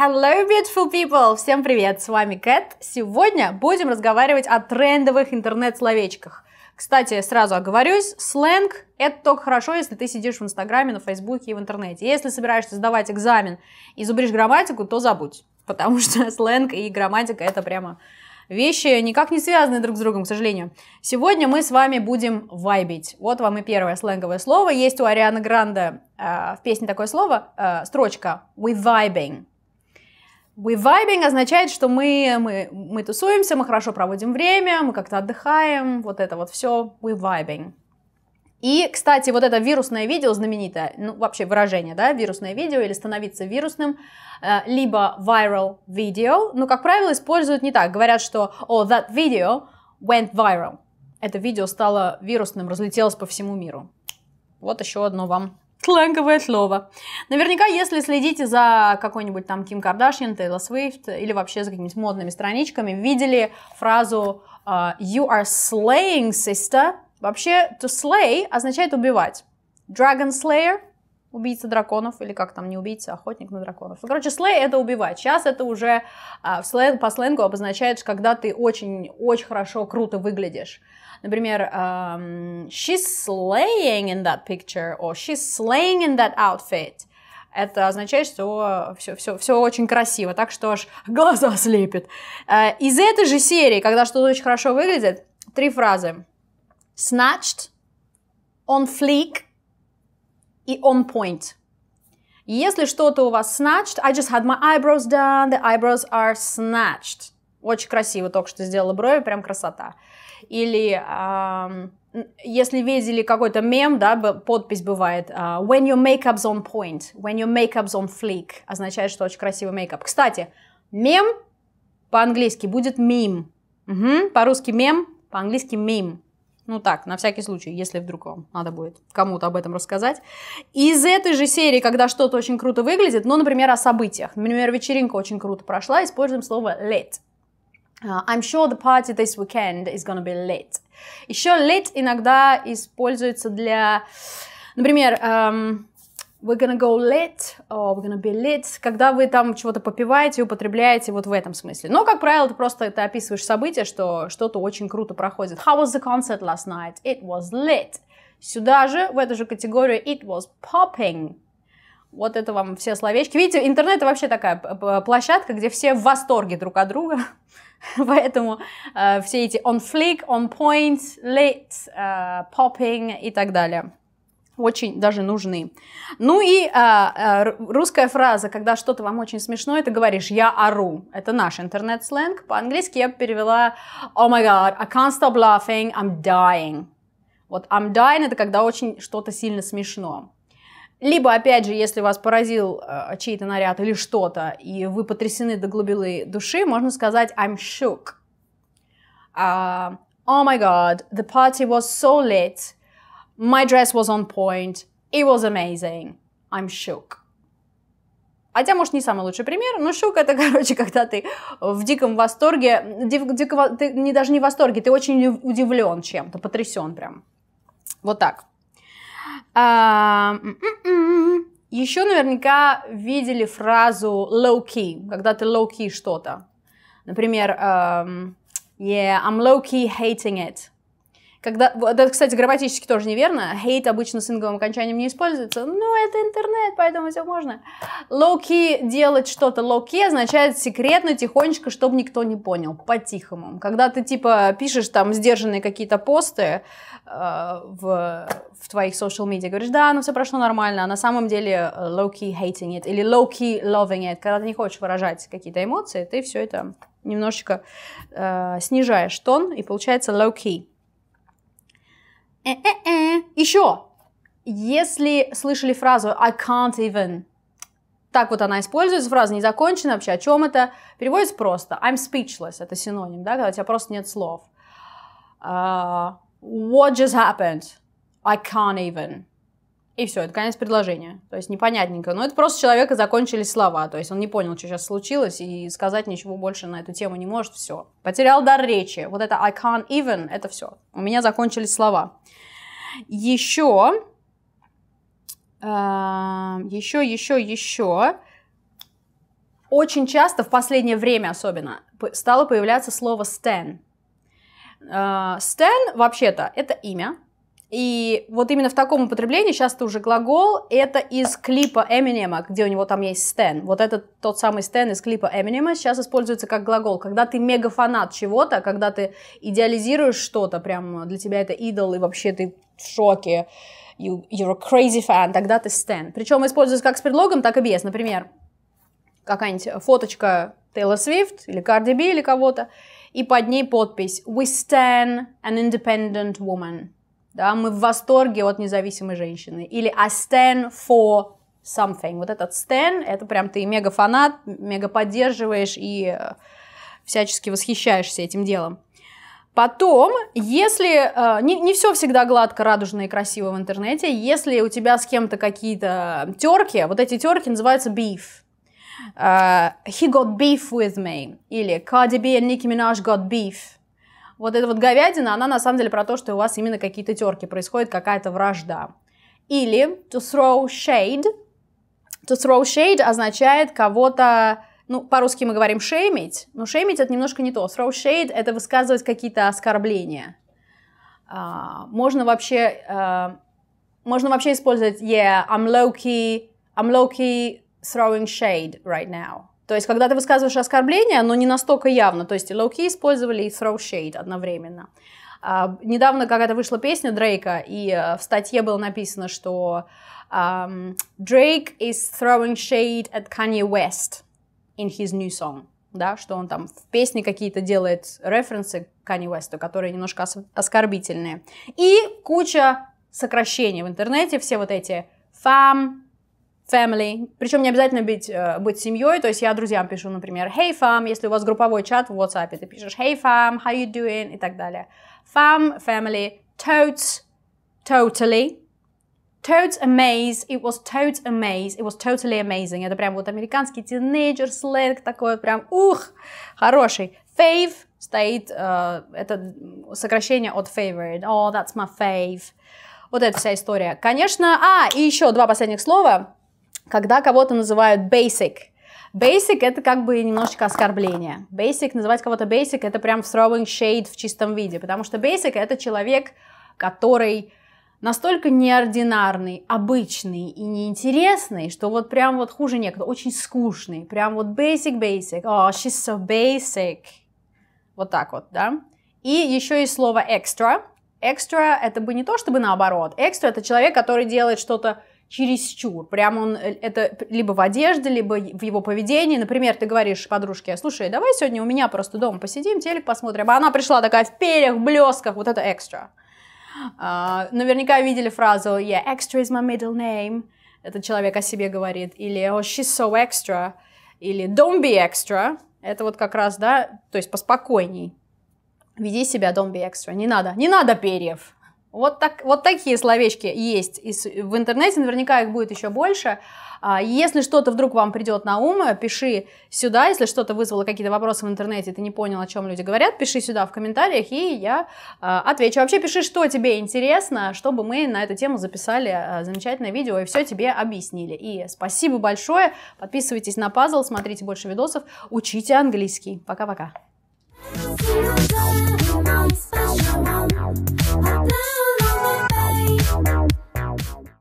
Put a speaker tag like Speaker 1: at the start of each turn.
Speaker 1: Hello, beautiful people! Всем привет, с вами Кэт. Сегодня будем разговаривать о трендовых интернет-словечках. Кстати, сразу оговорюсь, сленг – это только хорошо, если ты сидишь в Инстаграме, на Фейсбуке и в интернете. Если собираешься сдавать экзамен и зубришь грамматику, то забудь, потому что сленг и грамматика – это прямо вещи никак не связаны друг с другом, к сожалению. Сегодня мы с вами будем вайбить. Вот вам и первое сленговое слово. Есть у Арианы Гранде э, в песне такое слово, э, строчка with vibing». We vibing означает, что мы, мы, мы тусуемся, мы хорошо проводим время, мы как-то отдыхаем, вот это вот все we vibing. И, кстати, вот это вирусное видео знаменитое, ну, вообще выражение, да, вирусное видео или становиться вирусным, э, либо viral video, но, как правило, используют не так. Говорят, что, oh, that video went viral. Это видео стало вирусным, разлетелось по всему миру. Вот еще одно вам сленговое слово. Наверняка, если следите за какой-нибудь там Ким Кардашьян, Тейлор Свифт или вообще за какими-нибудь модными страничками, видели фразу а, «You are slaying, sister». Вообще, to slay означает убивать. Dragon Slayer – убийца драконов, или как там, не убийца, а охотник на драконов. Ну, короче, slay – это убивать. Сейчас это уже а, в сленг, по сленгу обозначает, когда ты очень-очень хорошо, круто выглядишь например, um, she's slaying in that picture, or she's slaying in that outfit, это означает, что все, все, все очень красиво, так что аж глаза слепит. Э, из этой же серии, когда что-то очень хорошо выглядит, три фразы. Snatched, on fleek и on point. Если что-то у вас snatched, I just had my eyebrows done, the eyebrows are snatched. Очень красиво только что сделала брови, прям красота или если видели какой-то мем, да, подпись бывает а, «When your makeup's on point», «When your makeup's on fleek» означает, что очень красивый мейкап. Кстати, мем по-английски будет «мим», угу, по-русски «мем», по-английски «мим». Ну так, на всякий случай, если вдруг вам надо будет кому-то об этом рассказать. Из этой же серии, когда что-то очень круто выглядит, ну, например, о событиях. Например, вечеринка очень круто прошла, используем слово «let». Uh, I'm sure the party this weekend is gonna be lit. Еще lit иногда используется для, например, um, we're gonna go lit, or we're gonna be lit, когда вы там чего-то попиваете, употребляете вот в этом смысле. Но, как правило, ты просто ты описываешь событие, что что-то очень круто проходит. How was the concert last night? It was lit. Сюда же, в эту же категорию, it was popping. Вот это вам все словечки. Видите, интернет это вообще такая площадка, где все в восторге друг от друга. Поэтому э, все эти on flick, on point, lit, э, popping и так далее очень даже нужны. Ну и а, а, русская фраза, когда что-то вам очень смешно, это говоришь «я ору». Это наш интернет-сленг. По-английски я перевела «Oh my God, I can't stop laughing, I'm dying». Вот «I'm dying» — это когда очень что-то сильно смешно. Либо, опять же, если вас поразил э, чей-то наряд или что-то, и вы потрясены до глубины души, можно сказать I'm shook. Uh, oh my god, the party was so lit. My dress was on point. It was amazing. I'm shook. Хотя, может, не самый лучший пример, но шок это, короче, когда ты в диком восторге, дик, дико, ты не даже не в восторге, ты очень удивлен чем-то, потрясен прям. Вот так. М-м-м. Еще наверняка видели фразу low-key, когда ты low-key что-то. Например, yeah, I'm low-key hating it. Когда, да, кстати, грамматически тоже неверно. Hate обычно с инговым окончанием не используется. Ну, это интернет, поэтому все можно. Low-key делать что-то low-key означает секретно, тихонечко, чтобы никто не понял, по-тихому. Когда ты, типа, пишешь там сдержанные какие-то посты э, в, в твоих social media, говоришь, да, ну все прошло нормально, а на самом деле э, low-key hating it или low-key loving it. Когда ты не хочешь выражать какие-то эмоции, ты все это немножечко э, снижаешь тон, и получается low-key. Э-э-э. Еще. Если слышали фразу I can't even, так вот она используется, фраза не закончена, вообще о чем это, переводится просто. I'm speechless, это синоним, да, когда у тебя просто нет слов. Uh, what just happened? I can't even. И все, это конец предложения. То есть непонятненько. Но ну, это просто человека закончились слова. То есть он не понял, что сейчас случилось, и сказать ничего больше на эту тему не может. Все. Потерял дар речи. Вот это I can't even, это все. У меня закончились слова. Еще, э, еще, еще, еще. Очень часто, в последнее время особенно, стало появляться слово Стэн. Стэн, вообще-то, это имя, и вот именно в таком употреблении сейчас ты уже глагол, это из клипа Эминема, где у него там есть стен. Вот этот тот самый стен из клипа Эминема сейчас используется как глагол. Когда ты мегафанат чего-то, когда ты идеализируешь что-то, прям для тебя это идол, и вообще ты в шоке, you, you're a crazy fan, тогда ты стен. Причем используется как с предлогом, так и без. Например, какая-нибудь фоточка Тейлор Свифт или Карди Би или кого-то, и под ней подпись «We stand an independent woman» да, мы в восторге от независимой женщины, или I stand for something. Вот этот stand, это прям ты мега фанат, мега поддерживаешь и э, всячески восхищаешься этим делом. Потом, если э, не, не все всегда гладко, радужно и красиво в интернете, если у тебя с кем-то какие-то терки, вот эти терки называются beef. Uh, he got beef with me. Или Cardi B and Nicki Minaj got beef. Вот эта вот говядина, она на самом деле про то, что у вас именно какие-то терки, происходит какая-то вражда. Или to throw shade. To throw shade означает кого-то, ну, по-русски мы говорим шеймить, но шеймить это немножко не то. Throw shade это высказывать какие-то оскорбления. А, можно вообще, а, можно вообще использовать yeah, I'm low-key, I'm low-key throwing shade right now. То есть, когда ты высказываешь оскорбление, но не настолько явно. То есть, low-key использовали и throw shade одновременно. А, недавно когда то вышла песня Дрейка, и э, в статье было написано, что um, Drake is throwing shade at Kanye West in his new song. Да, что он там в песне какие-то делает референсы к Kanye West, которые немножко ос- оскорбительные. И куча сокращений в интернете, все вот эти фам, family. Причем не обязательно быть, э, быть семьей, то есть я друзьям пишу, например, hey fam, если у вас групповой чат в WhatsApp, ты пишешь hey fam, how you doing и так далее. Fam, family, totes, totally. totes amaze, it was totes amaze, it was totally amazing. Это прям вот американский тинейджер сленг такой прям, ух, хороший. Fave стоит, э, это сокращение от favorite. Oh, that's my fave. Вот эта вся история. Конечно, а, и еще два последних слова когда кого-то называют basic, Basic это как бы немножечко оскорбление. Basic, называть кого-то basic, это прям throwing shade в чистом виде, потому что basic это человек, который настолько неординарный, обычный и неинтересный, что вот прям вот хуже некуда, очень скучный, прям вот basic, basic, oh, she's so basic, вот так вот, да. И еще есть слово extra. Extra это бы не то чтобы наоборот. Extra это человек, который делает что-то чересчур. Прям он э, это либо в одежде, либо в его поведении. Например, ты говоришь подружке, слушай, давай сегодня у меня просто дома посидим, телек посмотрим. А она пришла такая в перьях, блесках, вот это экстра. А, наверняка видели фразу «Yeah, extra is my middle name». Этот человек о себе говорит. Или «Oh, she's so extra». Или «Don't be extra». Это вот как раз, да, то есть поспокойней. Веди себя, don't be extra. Не надо, не надо перьев. Вот, так, вот такие словечки есть в интернете, наверняка их будет еще больше. А, если что-то вдруг вам придет на ум, э, пиши сюда. Если что-то вызвало какие-то вопросы в интернете, ты не понял, о чем люди говорят, пиши сюда в комментариях, и я э, отвечу. Вообще пиши, что тебе интересно, чтобы мы на эту тему записали э, замечательное видео и все тебе объяснили. И спасибо большое. Подписывайтесь на пазл, смотрите больше видосов, учите английский. Пока-пока. special. A blue lullaby.